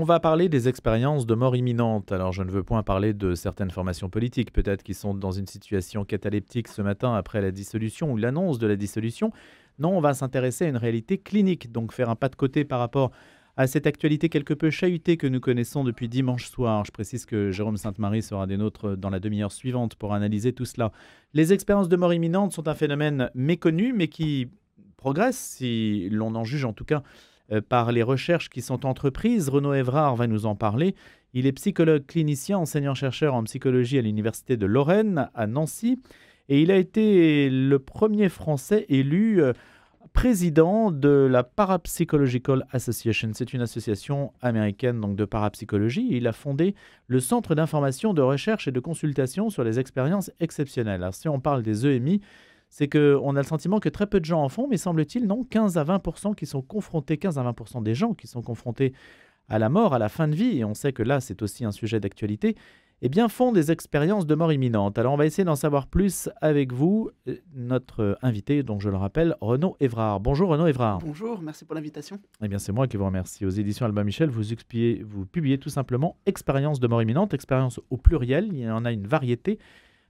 On va parler des expériences de mort imminente. Alors, je ne veux point parler de certaines formations politiques, peut-être qui sont dans une situation cataleptique ce matin après la dissolution ou l'annonce de la dissolution. Non, on va s'intéresser à une réalité clinique, donc faire un pas de côté par rapport à cette actualité quelque peu chahutée que nous connaissons depuis dimanche soir. Je précise que Jérôme Sainte-Marie sera des nôtres dans la demi-heure suivante pour analyser tout cela. Les expériences de mort imminente sont un phénomène méconnu, mais qui progresse, si l'on en juge en tout cas euh, par les recherches qui sont entreprises. Renaud Evrard va nous en parler. Il est psychologue clinicien, enseignant-chercheur en psychologie à l'Université de Lorraine à Nancy. Et il a été le premier Français élu euh, président de la Parapsychological Association. C'est une association américaine donc de parapsychologie. Il a fondé le Centre d'information, de recherche et de consultation sur les expériences exceptionnelles. si on parle des EMI, c'est qu'on a le sentiment que très peu de gens en font, mais semble-t-il, non, 15 à 20% qui sont confrontés, 15 à 20% des gens qui sont confrontés à la mort, à la fin de vie, et on sait que là, c'est aussi un sujet d'actualité, eh bien, font des expériences de mort imminente. Alors, on va essayer d'en savoir plus avec vous, euh, notre invité, Donc, je le rappelle, Renaud Évrard. Bonjour, Renaud Évrard. Bonjour, merci pour l'invitation. Eh bien, c'est moi qui vous remercie. Aux éditions Albin Michel, vous, publiez tout simplement Expériences de mort imminente, expérience au pluriel, il y en a une variété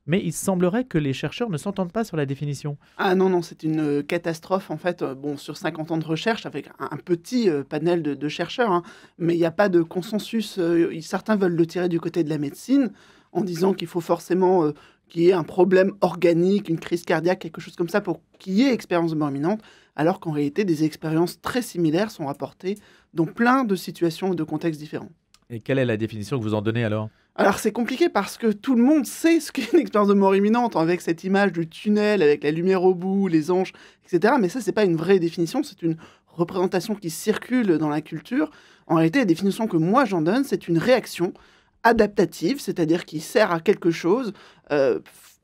mais il semblerait que les chercheurs ne s'entendent pas sur la définition. Ah non, non, c'est une euh, catastrophe en fait. Euh, bon, sur 50 ans de recherche, avec un petit euh, panel de, chercheurs, hein, mais il n'y a pas de consensus. Certains veulent le tirer du côté de la médecine en disant qu'il faut forcément qu'il y ait un problème organique, une crise cardiaque, quelque chose comme ça, pour qu'il y ait expérience de mort imminente, alors qu'en réalité, des expériences très similaires sont rapportées dans plein de situations et de contextes différents. Et quelle est la définition que vous en donnez alors alors c'est compliqué parce que tout le monde sait ce qu'est une expérience de mort imminente avec cette image du tunnel, avec la lumière au bout, les anges, etc. Mais ça, n'est pas une vraie définition, c'est une représentation qui circule dans la culture. En réalité, la définition que moi j'en donne, c'est une réaction adaptative, c'est-à-dire qui sert à quelque chose, euh,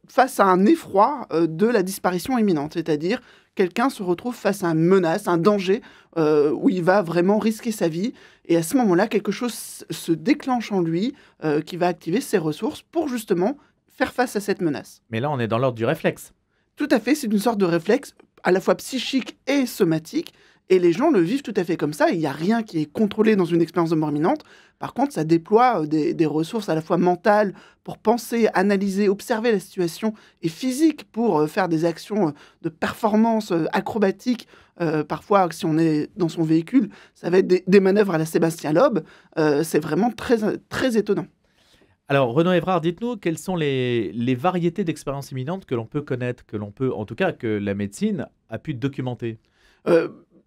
face à un effroi euh, de la disparition imminente, c'est-à-dire quelqu'un se retrouve face à une menace, un danger, euh, où il va vraiment risquer sa vie. Et à ce moment-là, quelque chose se déclenche en lui euh, qui va activer ses ressources pour justement faire face à cette menace. Mais là, on est dans l'ordre du réflexe. Tout à fait, c'est une sorte de réflexe à la fois psychique et somatique. Et les gens le vivent tout à fait comme ça. Il n'y a rien qui est contrôlé dans une expérience de mort imminente. Par contre, ça déploie euh, des, ressources à la fois mentales pour penser, analyser, observer la situation et physiques pour euh, faire des actions euh, de performance acrobatique. parfois, si on est dans son véhicule, ça va être des, manœuvres à la Sébastien Loeb. c'est vraiment très, très étonnant. Alors, Renaud Évrard, dites-nous quelles sont les, variétés d'expériences imminentes que l'on peut connaître, que l'on peut, en tout cas, que la médecine a pu documenter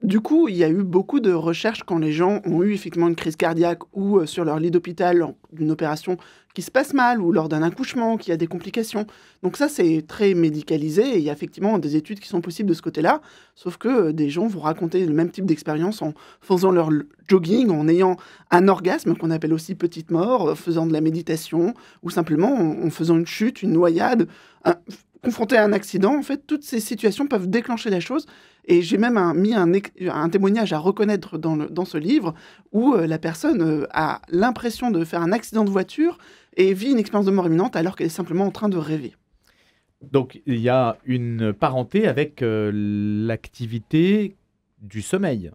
du coup, il y a eu beaucoup de recherches quand les gens ont eu effectivement une crise cardiaque ou euh, sur leur lit d'hôpital d'une opération qui se passe mal ou lors d'un accouchement qui a des complications. Donc ça, c'est très médicalisé et il y a effectivement des études qui sont possibles de ce côté-là, sauf que euh, des gens vont raconter le même type d'expérience en faisant leur jogging, en ayant un orgasme qu'on appelle aussi petite mort, euh, faisant de la méditation ou simplement en, faisant une chute, une noyade, un, confronté à un accident, en fait, toutes ces situations peuvent déclencher la chose. Et j'ai même mis un, témoignage à reconnaître dans, ce livre où euh, la personne euh, a l'impression de faire un accident de voiture et vit une expérience de mort imminente alors qu'elle est simplement en train de rêver. Donc il y a une parenté avec euh, l'activité du sommeil.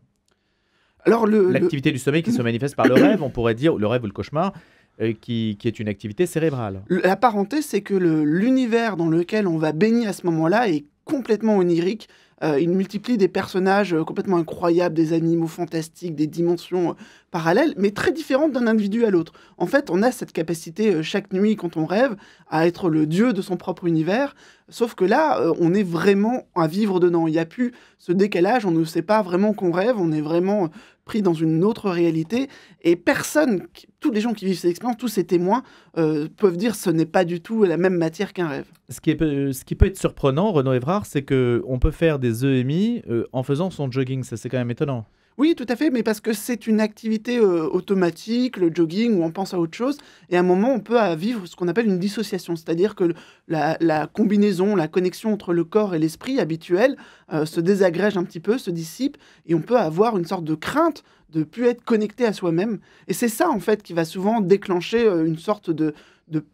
Alors l'activité du sommeil qui se manifeste par le rêve, on pourrait dire le rêve ou le cauchemar, euh, qui, est une activité cérébrale. La parenté, c'est que l'univers dans lequel on va baigner à ce moment-là est complètement onirique. Euh, il multiplie des personnages euh, complètement incroyables, des animaux fantastiques, des dimensions parallèles, mais très différentes d'un individu à l'autre. En fait, on a cette capacité chaque nuit, quand on rêve, à être le dieu de son propre univers, sauf que là, on est vraiment à vivre dedans. Il n'y a plus ce décalage, on ne sait pas vraiment qu'on rêve, on est vraiment pris dans une autre réalité. Et personne, tous les gens qui vivent cette expérience tous ces témoins euh, peuvent dire ce n'est pas du tout la même matière qu'un rêve. Ce qui, est, euh, ce qui peut être surprenant, Renaud Evrard, c'est qu'on peut faire des EMI euh, en faisant son jogging. Ça, c'est quand même étonnant. Oui, tout à fait, mais parce que c'est une activité euh, automatique, le jogging, où on pense à autre chose, et à un moment, on peut euh, vivre ce qu'on appelle une dissociation, c'est-à-dire que la, combinaison, la connexion entre le corps et l'esprit habituel euh, se désagrège un petit peu, se dissipe, et on peut avoir une sorte de crainte de plus être connecté à soi-même. Et c'est ça, en fait, qui va souvent déclencher une sorte de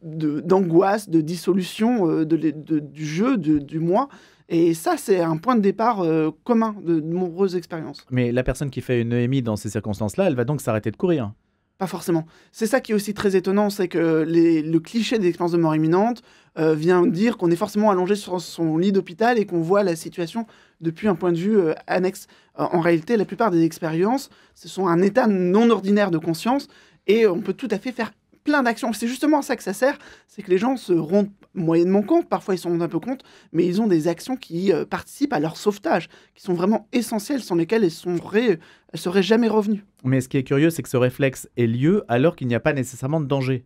d'angoisse, de, dissolution du jeu, du moi. Et ça, c'est un point de départ euh, commun de, nombreuses expériences. Mais la personne qui fait une EMI dans ces circonstances-là, elle va donc s'arrêter de courir Pas forcément. C'est ça qui est aussi très étonnant, c'est que le cliché des expériences de mort imminente euh, vient dire qu'on est forcément allongé sur son lit d'hôpital et qu'on voit la situation depuis un point de vue euh, annexe. en réalité, la plupart des expériences, ce sont un état non ordinaire de conscience et on peut tout à fait faire c'est justement à ça que ça sert, c'est que les gens se rendent moyennement compte, parfois ils se rendent un peu compte, mais ils ont des actions qui euh, participent à leur sauvetage, qui sont vraiment essentielles, sans lesquelles elles ne seraient jamais revenues. Mais ce qui est curieux, c'est que ce réflexe est lieu alors qu'il n'y a pas nécessairement de danger.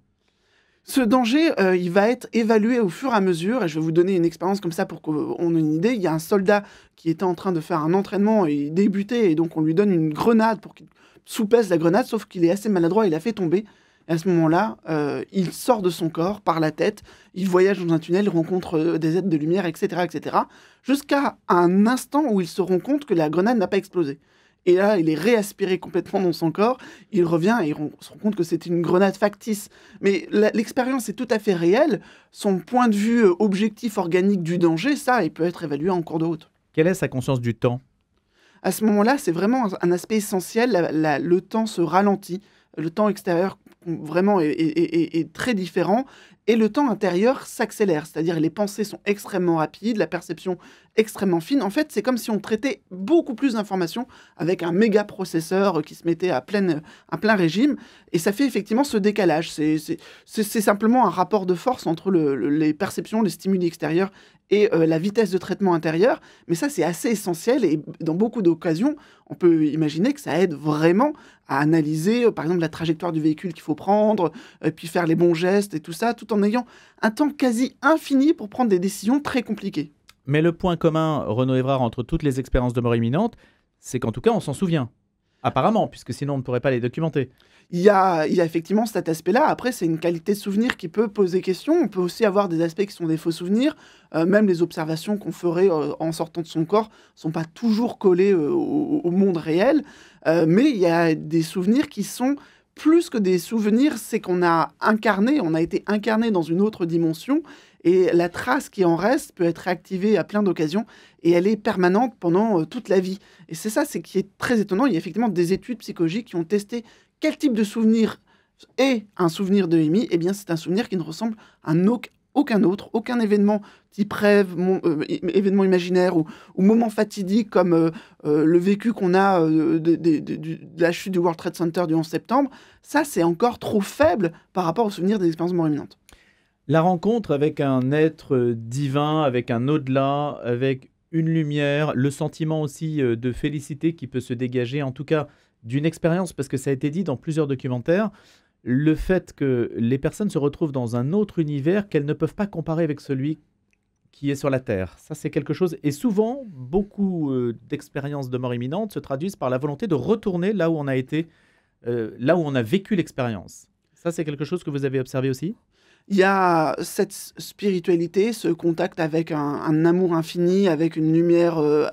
Ce danger, euh, il va être évalué au fur et à mesure, et je vais vous donner une expérience comme ça pour qu'on ait une idée. Il y a un soldat qui était en train de faire un entraînement et il débutait, et donc on lui donne une grenade pour qu'il soupèse la grenade, sauf qu'il est assez maladroit, il a fait tomber à ce moment-là, euh, il sort de son corps par la tête, il voyage dans un tunnel, rencontre euh, des aides de lumière, etc., etc., jusqu'à un instant où il se rend compte que la grenade n'a pas explosé. Et là, il est réaspiré complètement dans son corps. Il revient et il se rend compte que c'est une grenade factice. Mais l'expérience est tout à fait réelle. Son point de vue euh, objectif organique du danger, ça, il peut être évalué en cours de route. Quelle est sa conscience du temps À ce moment-là, c'est vraiment un aspect essentiel. le temps se ralentit le temps extérieur vraiment est, très différent et le temps intérieur s'accélère, c'est-à-dire les pensées sont extrêmement rapides, la perception extrêmement fine. En fait, c'est comme si on traitait beaucoup plus d'informations avec un méga processeur qui se mettait à, pleine, à plein régime, et ça fait effectivement ce décalage. C'est simplement un rapport de force entre les perceptions, les stimuli extérieurs et euh, la vitesse de traitement intérieur, mais ça c'est assez essentiel, et dans beaucoup d'occasions, on peut imaginer que ça aide vraiment à analyser, euh, par exemple, la trajectoire du véhicule qu'il faut prendre, euh, puis faire les bons gestes et tout ça, tout en ayant un temps quasi infini pour prendre des décisions très compliquées. Mais le point commun, Renaud entre toutes les expériences de mort imminente, c'est qu'en tout cas, on s'en souvient. Apparemment, puisque sinon on ne pourrait pas les documenter. Il y a, il effectivement cet aspect-là. Après, c'est une qualité de souvenir qui peut poser question. On peut aussi avoir des aspects qui sont des faux souvenirs. Euh, même les observations qu'on ferait euh, en sortant de son corps ne sont pas toujours collées euh, au, monde réel. mais il y a des souvenirs qui sont plus que des souvenirs, c'est qu'on a incarné, on a été incarné dans une autre dimension et la trace qui en reste peut être activée à plein d'occasions et elle est permanente pendant euh, toute la vie. Et c'est ça, c'est qui est très étonnant. Il y a effectivement des études psychologiques qui ont testé quel type de souvenir est un souvenir de Amy. Eh bien, c'est un souvenir qui ne ressemble à aucun autre, aucun événement petits rêves, euh, événements imaginaires ou, moments fatidiques comme euh, euh, le vécu qu'on a de, la chute du World Trade Center du 11 septembre, ça c'est encore trop faible par rapport au souvenir des expériences mort La rencontre avec un être divin, avec un au-delà, avec une lumière, le sentiment aussi de félicité qui peut se dégager, en tout cas d'une expérience, parce que ça a été dit dans plusieurs documentaires, le fait que les personnes se retrouvent dans un autre univers qu'elles ne peuvent pas comparer avec celui qui est sur la terre. Ça, c'est quelque chose. Et souvent, beaucoup euh, d'expériences de mort imminente se traduisent par la volonté de retourner là où on a été, euh, là où on a vécu l'expérience. Ça, c'est quelque chose que vous avez observé aussi il y a cette spiritualité, ce contact avec un, amour infini, avec une lumière euh,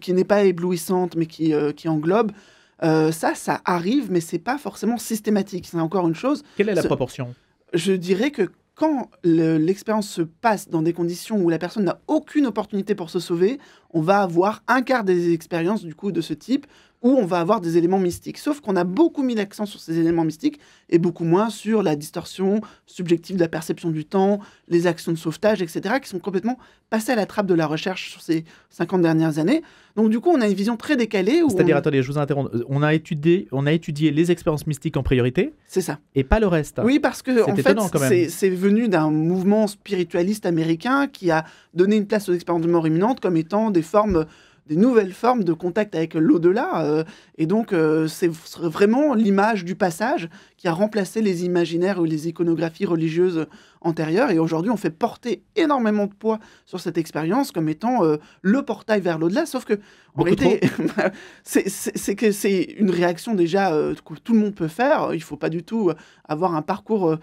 qui n'est pas éblouissante, mais qui, englobe. ça, ça arrive, mais c'est pas forcément systématique. C'est encore une chose. Quelle est la proportion Je dirais que quand l'expérience se passe dans des conditions où la personne n'a aucune opportunité pour se sauver, on va avoir un quart des expériences du coup de ce type où on va avoir des éléments mystiques. Sauf qu'on a beaucoup mis l'accent sur ces éléments mystiques et beaucoup moins sur la distorsion subjective de la perception du temps, les actions de sauvetage, etc., qui sont complètement passées à la trappe de la recherche sur ces 50 dernières années. Donc du coup, on a une vision très décalée. C'est-à-dire, attendez, je vous interromps, on a étudié, on a étudié les expériences mystiques en priorité. C'est ça. Et pas le reste. Oui, parce que c'est venu d'un mouvement spiritualiste américain qui a donné une place aux expériences de mort imminente comme étant des formes des nouvelles formes de contact avec l'au-delà. Euh, et donc, euh, c'est vraiment l'image du passage qui a remplacé les imaginaires ou les iconographies religieuses antérieure. Et aujourd'hui, on fait porter énormément de poids sur cette expérience comme étant euh, le portail vers l'au-delà. Sauf que, bah, c'est que c'est une réaction déjà euh, que tout le monde peut faire. Il ne faut pas du tout euh, avoir un parcours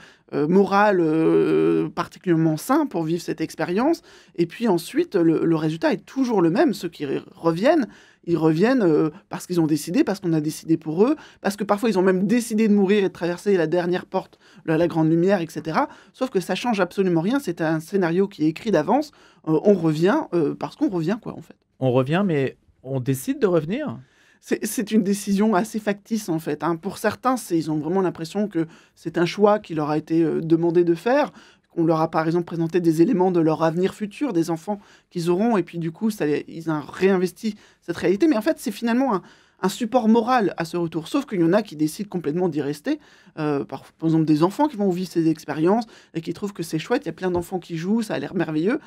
moral particulièrement sain pour vivre cette expérience. Et puis ensuite, le résultat est toujours le même. Ceux qui reviennent ils reviennent euh, parce qu'ils ont décidé, parce qu'on a décidé pour eux, parce que parfois ils ont même décidé de mourir et de traverser la dernière porte, la, grande lumière, etc. Sauf que ça change absolument rien. C'est un scénario qui est écrit d'avance. Euh, on revient euh, parce qu'on revient, quoi, en fait. On revient, mais on décide de revenir c'est une décision assez factice en fait. Hein. Pour certains, ils ont vraiment l'impression que c'est un choix qui leur a été demandé de faire. On leur a par exemple présenté des éléments de leur avenir futur, des enfants qu'ils auront, et puis du coup, ça, ils ont réinvesti cette réalité. Mais en fait, c'est finalement un, support moral à ce retour. Sauf qu'il y en a qui décident complètement d'y rester. Euh, par, exemple, des enfants qui vont vivre ces expériences et qui trouvent que c'est chouette. Il y a plein d'enfants qui jouent, ça a l'air merveilleux.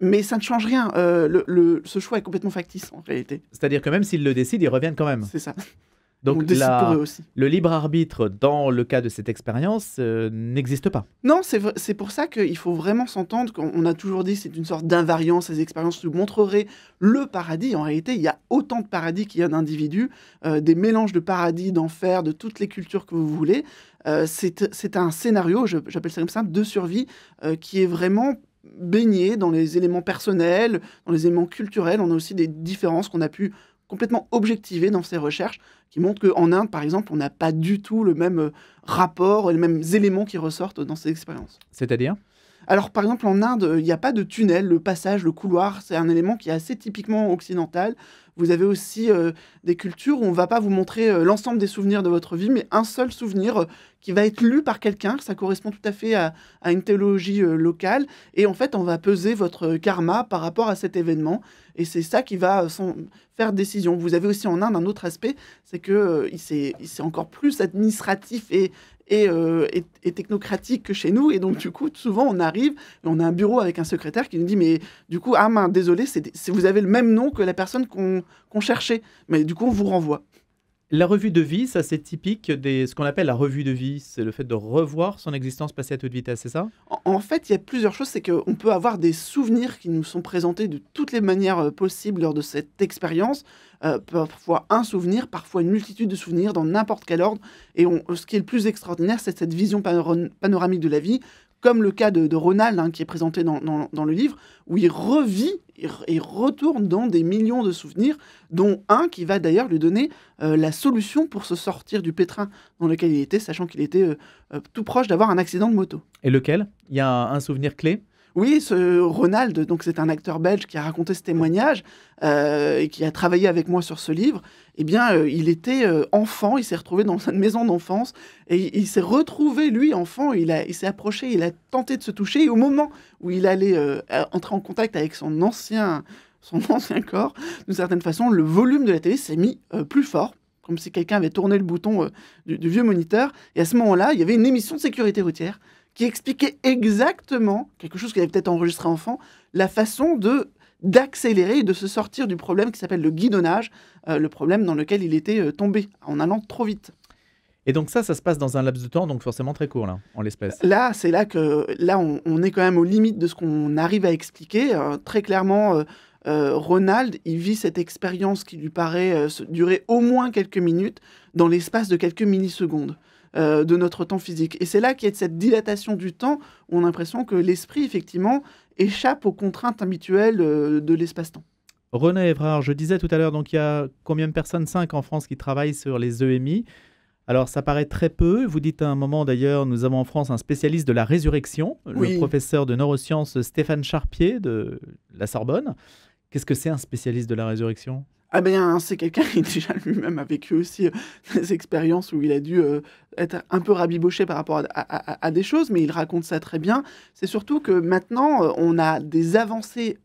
Mais ça ne change rien. Euh, ce choix est complètement factice en réalité. C'est-à-dire que même s'ils le décident, ils reviennent quand même. C'est ça. Donc le libre arbitre dans le cas de cette expérience euh, n'existe pas. Non, c'est pour ça qu'il faut vraiment s'entendre. On a toujours dit c'est une sorte d'invariance, ces expériences nous montreraient le paradis. En réalité, il y a autant de paradis qu'il y a d'individus, euh, des mélanges de paradis, d'enfer, de toutes les cultures que vous voulez. Euh, c'est un scénario, j'appelle ça comme ça, de survie qui est vraiment baigné dans les éléments personnels, dans les éléments culturels. On a aussi des différences qu'on a pu complètement objectivé dans ses recherches, qui montrent qu'en Inde, par exemple, on n'a pas du tout le même euh, rapport et les mêmes éléments qui ressortent dans ces expériences. C'est-à-dire alors par exemple en Inde, il n'y a pas de tunnel, le passage, le couloir, c'est un élément qui est assez typiquement occidental. Vous avez aussi euh, des cultures où on ne va pas vous montrer euh, l'ensemble des souvenirs de votre vie, mais un seul souvenir euh, qui va être lu par quelqu'un. Ça correspond tout à fait à, une théologie locale. Et en fait, on va peser votre karma par rapport à cet événement. Et c'est ça qui va faire décision. Vous avez aussi en Inde un autre aspect, c'est que c'est encore plus administratif et, euh, et, technocratique que chez nous. Et donc, du coup, souvent, on arrive, on a un bureau avec un secrétaire qui nous dit, mais du coup, ah, désolé, c'est, vous avez le même nom que la personne qu'on, qu'on cherchait. Mais du coup, on vous renvoie. La revue de vie, ça c'est typique de ce qu'on appelle la revue de vie, c'est le fait de revoir son existence passée à toute vitesse, c'est ça en, fait, il y a plusieurs choses, c'est qu'on peut avoir des souvenirs qui nous sont présentés de toutes les manières euh, possibles lors de cette expérience, euh, parfois un souvenir, parfois une multitude de souvenirs dans n'importe quel ordre, et ce qui est le plus extraordinaire, c'est cette vision panoramique de la vie, comme le cas de, Ronald, hein, qui est présenté dans, le livre, où il revit et retourne dans des millions de souvenirs, dont un qui va d'ailleurs lui donner euh, la solution pour se sortir du pétrin dans lequel il était, sachant qu'il était euh, euh, tout proche d'avoir un accident de moto. Et lequel Il y a un souvenir clé oui, ce Ronald, donc c'est un acteur belge qui a raconté ce témoignage euh, et qui a travaillé avec moi sur ce livre. Eh bien, euh, il était euh, enfant, il s'est retrouvé dans une maison d'enfance et il s'est retrouvé lui enfant. Il, s'est approché, il a tenté de se toucher au moment où il allait entrer en contact avec son ancien, son ancien corps, d'une certaine façon, le volume de la télé s'est mis plus fort comme si quelqu'un avait tourné le bouton du, vieux moniteur. Et à ce moment-là, il y avait une émission de sécurité routière qui expliquait exactement quelque chose qu'il avait peut-être enregistré enfant, la façon de d'accélérer et de se sortir du problème qui s'appelle le guidonnage, euh, le problème dans lequel il était euh, tombé en allant trop vite. Et donc ça, ça se passe dans un laps de temps, donc forcément très court là, en l'espèce. Là, c'est là que là on, est quand même aux limites de ce qu'on arrive à expliquer. Hein. très clairement, euh, Ronald, il vit cette expérience qui lui paraît durer au moins quelques minutes dans l'espace de quelques millisecondes. Euh, de notre temps physique. Et c'est là qu'il y a cette dilatation du temps où on a l'impression que l'esprit, effectivement, échappe aux contraintes habituelles euh, de l'espace-temps. René Evrard, je disais tout à l'heure, donc il y a combien de personnes 5 en France qui travaillent sur les EMI. Alors ça paraît très peu. Vous dites à un moment d'ailleurs, nous avons en France un spécialiste de la résurrection, le professeur de neurosciences Stéphane Charpier de la Sorbonne. Qu'est-ce que c'est un spécialiste de la résurrection ah bien, hein, c'est quelqu'un qui déjà lui-même a vécu aussi euh, des expériences où il a dû euh, être un peu rabiboché par rapport à, des choses, mais il raconte ça très bien. C'est surtout que maintenant, euh, on a des avancées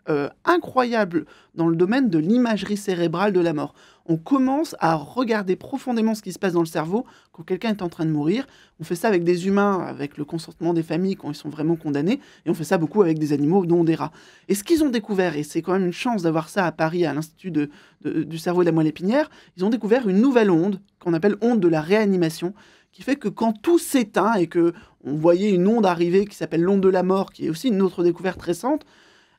incroyables dans le domaine de l'imagerie cérébrale de la mort. On commence à regarder profondément ce qui se passe dans le cerveau quand quelqu'un est en train de mourir. On fait ça avec des humains, avec le consentement des familles quand ils sont vraiment condamnés, et on fait ça beaucoup avec des animaux, dont des rats. Et ce qu'ils ont découvert, et c'est quand même une chance d'avoir ça à Paris, à l'Institut du cerveau de la moelle épinière, ils ont découvert une nouvelle onde qu'on appelle onde de la réanimation, qui fait que quand tout s'éteint et que on voyait une onde arriver qui s'appelle l'onde de la mort, qui est aussi une autre découverte récente,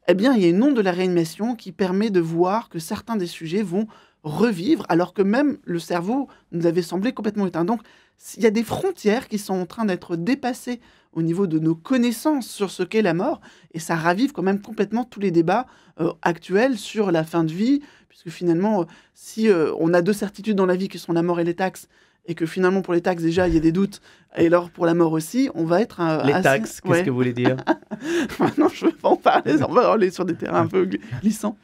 eh bien, il y a une onde de la réanimation qui permet de voir que certains des sujets vont revivre, alors que même le cerveau nous avait semblé complètement éteint. Donc, il y a des frontières qui sont en train d'être dépassées au niveau de nos connaissances sur ce qu'est la mort, et ça ravive quand même complètement tous les débats euh, actuels sur la fin de vie, puisque finalement, euh, si euh, on a deux certitudes dans la vie qui sont la mort et les taxes, et que finalement pour les taxes déjà il y a des doutes et alors pour la mort aussi on va être un, les taxes qu'est-ce que vous voulez dire maintenant je veux pas en parler on va aller sur des terrains un peu glissants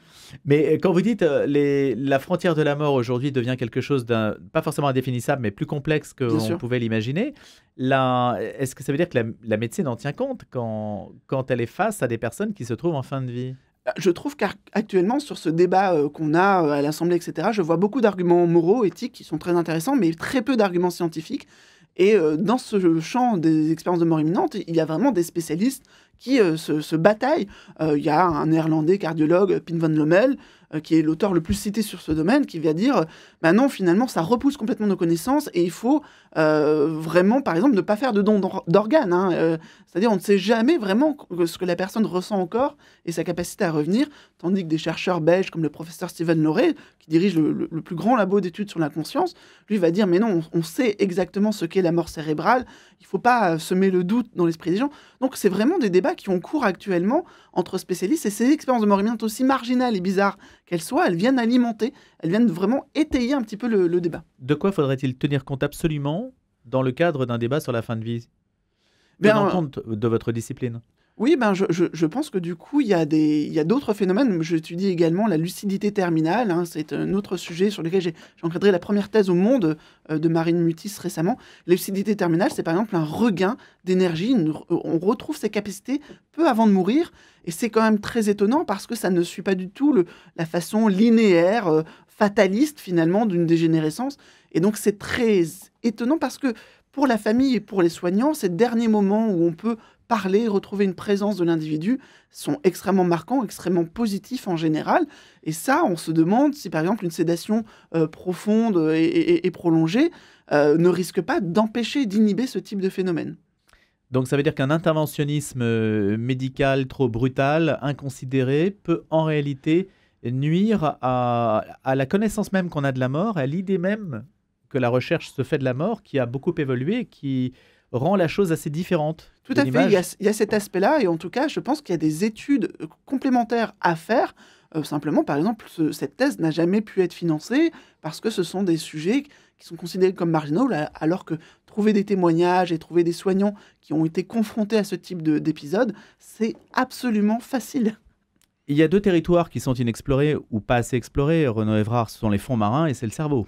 mais euh, quand vous dites euh, les, la frontière de la mort aujourd'hui devient quelque chose d'un pas forcément indéfinissable mais plus complexe que on pouvait l'imaginer est-ce que ça veut dire que la, la médecine en tient compte quand, quand elle est face à des personnes qui se trouvent en fin de vie bah, je trouve qu'actuellement, sur ce débat euh, qu'on a euh, à l'Assemblée, etc., je vois beaucoup d'arguments moraux, éthiques, qui sont très intéressants, mais très peu d'arguments scientifiques. Et euh, dans ce champ des expériences de mort imminente, il y a vraiment des spécialistes qui se, se, bataillent. il y a un néerlandais cardiologue, Pin van Lommel, euh, qui est l'auteur le plus cité sur ce domaine, qui vient dire maintenant bah non, finalement, ça repousse complètement nos connaissances et il faut euh, vraiment, par exemple, ne pas faire de dons d'organes. Hein, euh, c'est-à-dire, on ne sait jamais vraiment ce que la personne ressent encore et sa capacité à revenir, tandis que des chercheurs belges comme le professeur Steven Loré, qui dirige le, plus grand labo d'études sur la conscience, lui va dire mais non, on, sait exactement ce qu'est la mort cérébrale, il ne faut pas semer le doute dans l'esprit des gens. Donc c'est vraiment des débats qui ont cours actuellement entre spécialistes et ces expériences de mort imminente aussi marginales et bizarres qu'elles soient, elles viennent alimenter, elles viennent vraiment étayer un petit peu le, débat. De quoi faudrait-il tenir compte absolument dans le cadre d'un débat sur la fin de vie Bien, euh, compte de votre discipline oui, ben je, pense que du coup, il y a, d'autres phénomènes. J'étudie également la lucidité terminale. Hein, c'est un autre sujet sur lequel j'ai, encadré la première thèse au monde euh, de Marine Mutis récemment. La lucidité terminale, c'est par exemple un regain d'énergie. on retrouve ses capacités peu avant de mourir. Et c'est quand même très étonnant parce que ça ne suit pas du tout le, la façon linéaire, euh, fataliste finalement d'une dégénérescence. Et donc c'est très étonnant parce que pour la famille et pour les soignants, ces derniers moments où on peut parler, retrouver une présence de l'individu sont extrêmement marquants, extrêmement positifs en général. Et ça, on se demande si par exemple une sédation euh, profonde et, prolongée euh, ne risque pas d'empêcher, d'inhiber ce type de phénomène. Donc ça veut dire qu'un interventionnisme euh, médical trop brutal, inconsidéré, peut en réalité nuire à, à la connaissance même qu'on a de la mort, à l'idée même que la recherche se fait de la mort, qui a beaucoup évolué, qui rend la chose assez différente. Tout à fait, il y, a, cet aspect-là, et en tout cas, je pense qu'il y a des études euh, complémentaires à faire. Euh, simplement, par exemple, cette thèse n'a jamais pu être financée parce que ce sont des sujets qui sont considérés comme marginaux, alors que trouver des témoignages et trouver des soignants qui ont été confrontés à ce type d'épisode, c'est absolument facile. Il y a deux territoires qui sont inexplorés ou pas assez explorés, Renaud Evrard, ce sont les fonds marins et c'est le cerveau.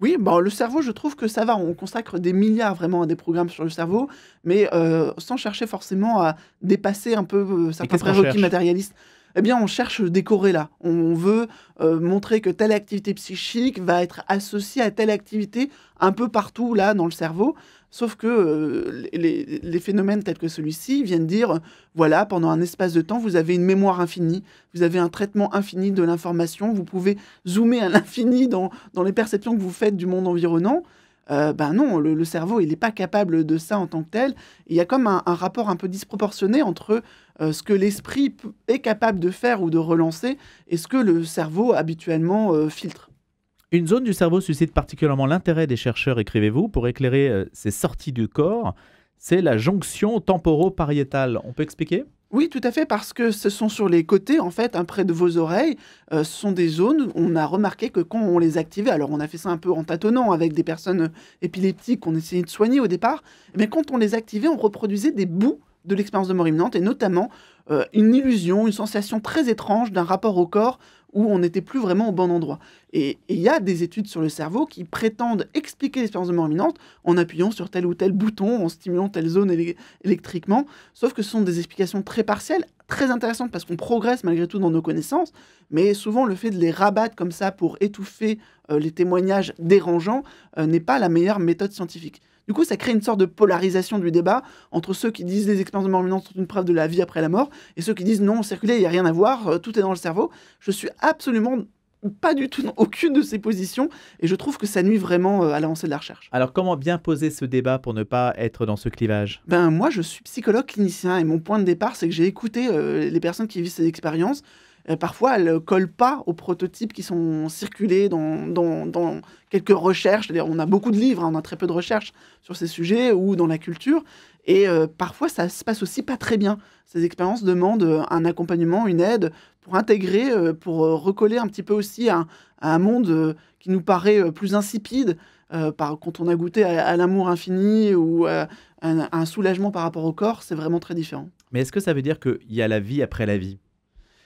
Oui, bon, bah, le cerveau, je trouve que ça va. On consacre des milliards vraiment à des programmes sur le cerveau, mais euh, sans chercher forcément à dépasser un peu euh, certains prérequis matérialistes eh bien, on cherche des là. On veut euh, montrer que telle activité psychique va être associée à telle activité un peu partout, là, dans le cerveau. Sauf que euh, les, phénomènes tels que celui-ci viennent dire, voilà, pendant un espace de temps, vous avez une mémoire infinie, vous avez un traitement infini de l'information, vous pouvez zoomer à l'infini dans les perceptions que vous faites du monde environnant. Euh, ben non, le, cerveau, il n'est pas capable de ça en tant que tel. Il y a comme un, rapport un peu disproportionné entre euh, ce que l'esprit est capable de faire ou de relancer et ce que le cerveau habituellement euh, filtre. Une zone du cerveau suscite particulièrement l'intérêt des chercheurs, écrivez-vous, pour éclairer ces sorties du corps. C'est la jonction temporo-pariétale. On peut expliquer oui, tout à fait, parce que ce sont sur les côtés, en fait, hein, près de vos oreilles, euh, ce sont des zones on a remarqué que quand on les activait, alors on a fait ça un peu en tâtonnant avec des personnes euh, épileptiques qu'on essayait de soigner au départ, mais quand on les activait, on reproduisait des bouts de l'expérience de mort imminente, et notamment euh, une illusion, une sensation très étrange d'un rapport au corps où on n'était plus vraiment au bon endroit. Et il y a des études sur le cerveau qui prétendent expliquer l'expérience de mort imminente en appuyant sur tel ou tel bouton, en stimulant telle zone électriquement, sauf que ce sont des explications très partielles, très intéressantes parce qu'on progresse malgré tout dans nos connaissances, mais souvent le fait de les rabattre comme ça pour étouffer euh, les témoignages dérangeants euh, n'est pas la meilleure méthode scientifique. Du coup, ça crée une sorte de polarisation du débat entre ceux qui disent les expériences de mort imminente sont une preuve de la vie après la mort et ceux qui disent non, circuler, il n'y a rien à voir, euh, tout est dans le cerveau. Je suis absolument pas du tout dans aucune de ces positions et je trouve que ça nuit vraiment euh, à l'avancée de la recherche. Alors comment bien poser ce débat pour ne pas être dans ce clivage Ben moi je suis psychologue clinicien et mon point de départ c'est que j'ai écouté euh, les personnes qui vivent ces expériences, euh, parfois elles ne collent pas aux prototypes qui sont circulés dans, quelques recherches. On a beaucoup de livres, hein, on a très peu de recherches sur ces sujets ou dans la culture. Et euh, parfois, ça se passe aussi pas très bien. Ces expériences demandent euh, un accompagnement, une aide pour intégrer, pour recoller un petit peu aussi à, un monde qui nous paraît plus insipide. par, quand on a goûté à, l'amour infini ou à, un, un soulagement par rapport au corps, c'est vraiment très différent. Mais est-ce que ça veut dire qu'il y a la vie après la vie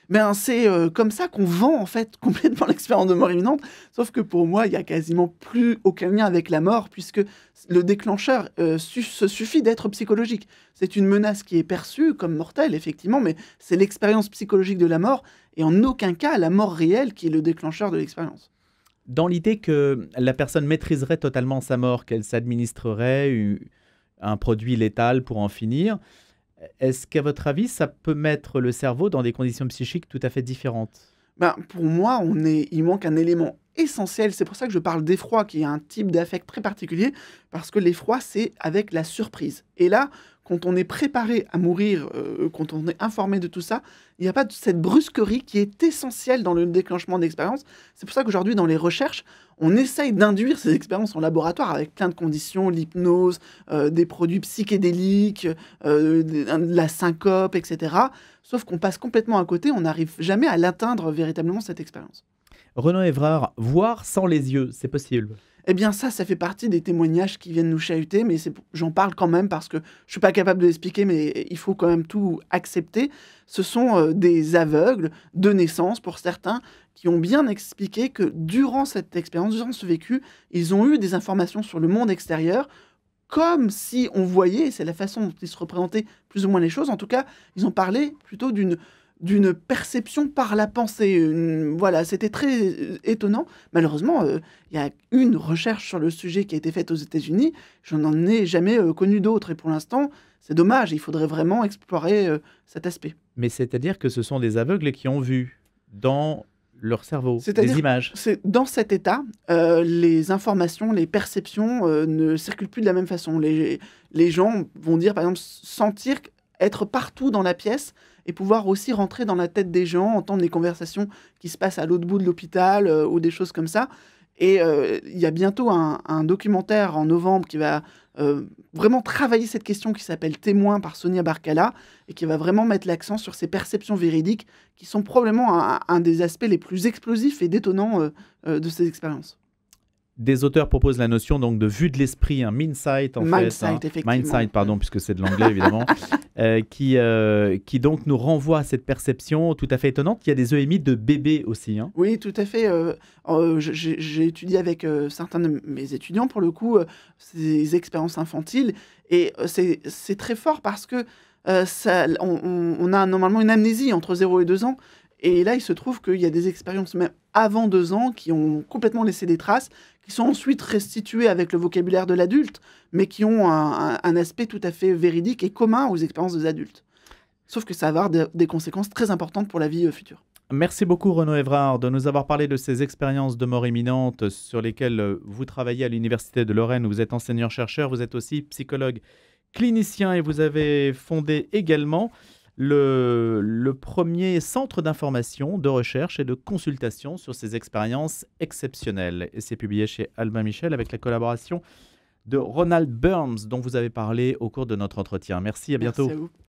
ben, c'est euh, comme ça qu'on vend en fait complètement l'expérience de mort imminente. Sauf que pour moi, il n'y a quasiment plus aucun lien avec la mort, puisque le déclencheur euh, suffit d'être psychologique. C'est une menace qui est perçue comme mortelle, effectivement, mais c'est l'expérience psychologique de la mort, et en aucun cas la mort réelle qui est le déclencheur de l'expérience dans l'idée que la personne maîtriserait totalement sa mort, qu'elle s'administrerait un produit létal pour en finir, est-ce qu'à votre avis, ça peut mettre le cerveau dans des conditions psychiques tout à fait différentes ben, Pour moi, on est, il manque un élément essentiel. C'est pour ça que je parle d'effroi, qui est un type d'affect très particulier, parce que l'effroi, c'est avec la surprise. Et là, quand on est préparé à mourir, euh, quand on est informé de tout ça, il n'y a pas cette brusquerie qui est essentielle dans le déclenchement d'expérience. C'est pour ça qu'aujourd'hui, dans les recherches, on essaye d'induire ces expériences en laboratoire avec plein de conditions, l'hypnose, euh, des produits psychédéliques, euh, la syncope, etc. Sauf qu'on passe complètement à côté, on n'arrive jamais à l'atteindre véritablement cette expérience. Renan Évrard, voir sans les yeux, c'est possible eh bien ça, ça fait partie des témoignages qui viennent nous chahuter, mais j'en parle quand même parce que je suis pas capable de l'expliquer, mais il faut quand même tout accepter. Ce sont euh, des aveugles de naissance pour certains qui ont bien expliqué que durant cette expérience, durant ce vécu, ils ont eu des informations sur le monde extérieur, comme si on voyait, c'est la façon dont ils se représentaient plus ou moins les choses, en tout cas, ils ont parlé plutôt d'une d'une perception par la pensée. voilà, c'était très euh, étonnant. Malheureusement, euh, il y a une recherche sur le sujet qui a été faite aux États-Unis. Je n'en ai jamais euh, connu d'autres. Et pour l'instant, c'est dommage. Il faudrait vraiment explorer cet aspect. Mais c'est-à-dire que ce sont des aveugles qui ont vu dans leur cerveau des images. C'est dans cet état, les informations, les perceptions ne circulent plus de la même façon. Les, les gens vont dire, par exemple, sentir être partout dans la pièce et pouvoir aussi rentrer dans la tête des gens, entendre les conversations qui se passent à l'autre bout de l'hôpital euh, ou des choses comme ça. Et euh, il y a bientôt un, documentaire en novembre qui va euh, vraiment travailler cette question qui s'appelle Témoin par Sonia Barcala et qui va vraiment mettre l'accent sur ces perceptions véridiques qui sont probablement un, un des aspects les plus explosifs et détonnants de ces expériences des auteurs proposent la notion donc de vue de l'esprit, un hein, mindsight en fait, hein. effectivement. pardon puisque c'est de l'anglais évidemment, euh, qui euh, qui donc nous renvoie à cette perception tout à fait étonnante. Il y a des EMI de bébés aussi. Hein. Oui, tout à fait. Euh, j'ai étudié avec certains de mes étudiants pour le coup ces expériences infantiles et c'est très fort parce que ça, on, a normalement une amnésie entre 0 et 2 ans. Et là, il se trouve qu'il y a des expériences même avant deux ans qui ont complètement laissé des traces, qui sont ensuite restituées avec le vocabulaire de l'adulte, mais qui ont un, aspect tout à fait véridique et commun aux expériences des adultes. Sauf que ça va avoir des conséquences très importantes pour la vie euh, future. Merci beaucoup Renaud Évrard de nous avoir parlé de ces expériences de mort imminente sur lesquelles euh, vous travaillez à l'Université de Lorraine. Vous êtes enseignant-chercheur, vous êtes aussi psychologue clinicien et vous avez fondé également le, le premier centre d'information, de recherche et de consultation sur ces expériences exceptionnelles. Et c'est publié chez Albin Michel avec la collaboration de Ronald Burns, dont vous avez parlé au cours de notre entretien. Merci, à bientôt.